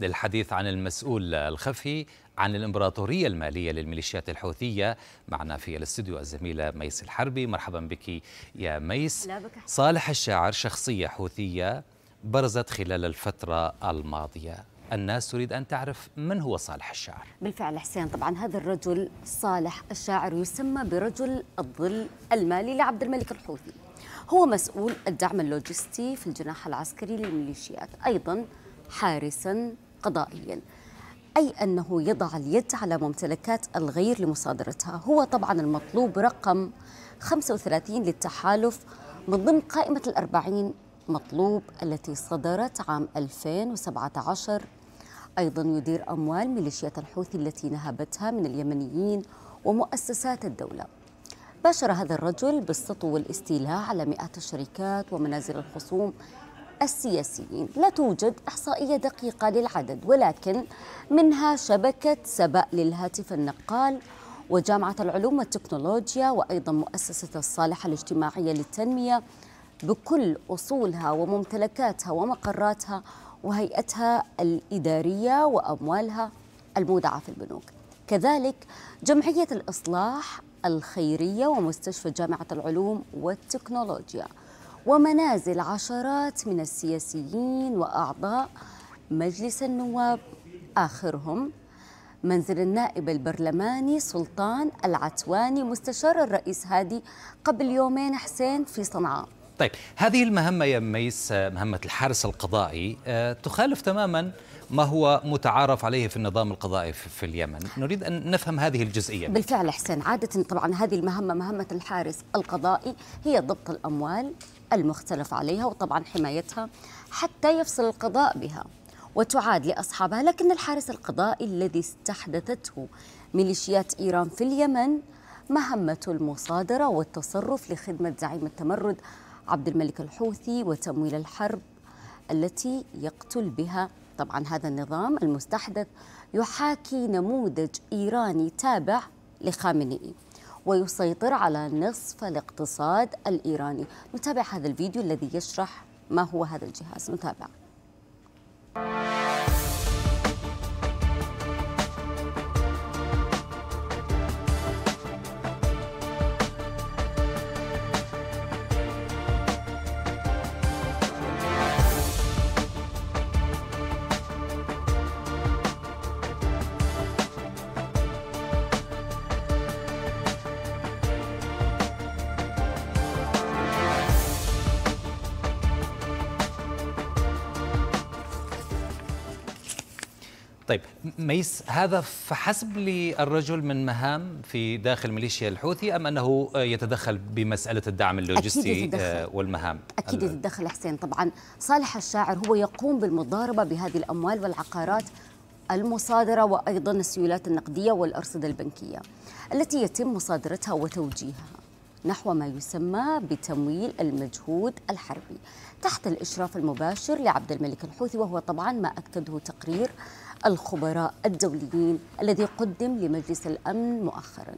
للحديث عن المسؤول الخفي عن الإمبراطورية المالية للميليشيات الحوثية معنا في الاستوديو الزميلة ميس الحربي مرحبا بك يا ميس صالح الشاعر شخصية حوثية برزت خلال الفترة الماضية الناس تريد أن تعرف من هو صالح الشاعر بالفعل حسين طبعا هذا الرجل صالح الشاعر يسمى برجل الظل المالي لعبد الملك الحوثي هو مسؤول الدعم اللوجستي في الجناح العسكري للميليشيات أيضا حارسا قضائيا أي أنه يضع اليد على ممتلكات الغير لمصادرتها هو طبعا المطلوب رقم 35 للتحالف من ضمن قائمة الأربعين مطلوب التي صدرت عام 2017 أيضا يدير أموال ميليشيات الحوثي التي نهبتها من اليمنيين ومؤسسات الدولة باشر هذا الرجل بالسطو والاستيلاء على مئات الشركات ومنازل الخصوم السياسيين لا توجد إحصائية دقيقة للعدد ولكن منها شبكة سبأ للهاتف النقال وجامعة العلوم والتكنولوجيا وأيضا مؤسسة الصالحة الاجتماعية للتنمية بكل أصولها وممتلكاتها ومقراتها وهيئتها الإدارية وأموالها المودعة في البنوك كذلك جمعية الإصلاح الخيرية ومستشفى جامعة العلوم والتكنولوجيا ومنازل عشرات من السياسيين وأعضاء مجلس النواب آخرهم منزل النائب البرلماني سلطان العتواني مستشار الرئيس هادي قبل يومين حسين في صنعاء طيب هذه المهمة يا ميس آه، مهمة الحارس القضائي آه، تخالف تماما ما هو متعارف عليه في النظام القضائي في اليمن نريد أن نفهم هذه الجزئية بالفعل حسين عادة طبعا هذه المهمة مهمة الحارس القضائي هي ضبط الأموال المختلف عليها وطبعا حمايتها حتى يفصل القضاء بها وتعاد لأصحابها لكن الحارس القضائي الذي استحدثته ميليشيات إيران في اليمن مهمة المصادرة والتصرف لخدمة زعيم التمرد عبد الملك الحوثي وتمويل الحرب التي يقتل بها طبعا هذا النظام المستحدث يحاكي نموذج ايراني تابع لخامنئي ويسيطر على نصف الاقتصاد الايراني نتابع هذا الفيديو الذي يشرح ما هو هذا الجهاز نتابعه طيب ميس هذا فحسب للرجل من مهام في داخل ميليشيا الحوثي ام انه يتدخل بمساله الدعم اللوجستي أكيد آه، والمهام اكيد يتدخل حسين طبعا صالح الشاعر هو يقوم بالمضاربه بهذه الاموال والعقارات المصادره وايضا السيولات النقديه والارصده البنكيه التي يتم مصادرتها وتوجيهها نحو ما يسمى بتمويل المجهود الحربي تحت الاشراف المباشر لعبد الملك الحوثي وهو طبعا ما اكده تقرير الخبراء الدوليين الذي قدم لمجلس الأمن مؤخرا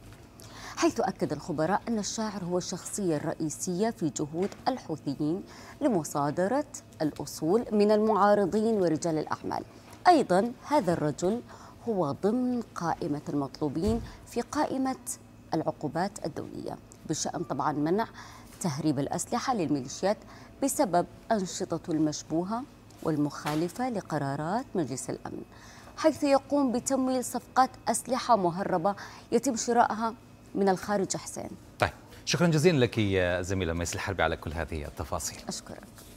حيث أكد الخبراء أن الشاعر هو الشخصية الرئيسية في جهود الحوثيين لمصادرة الأصول من المعارضين ورجال الأعمال أيضا هذا الرجل هو ضمن قائمة المطلوبين في قائمة العقوبات الدولية بشأن طبعا منع تهريب الأسلحة للميليشيات بسبب أنشطته المشبوهة والمخالفة لقرارات مجلس الأمن حيث يقوم بتمويل صفقات أسلحة مهربة يتم شرائها من الخارج حسين طيب شكرا جزيلا لك يا زميلة ميس الحربي على كل هذه التفاصيل أشكرك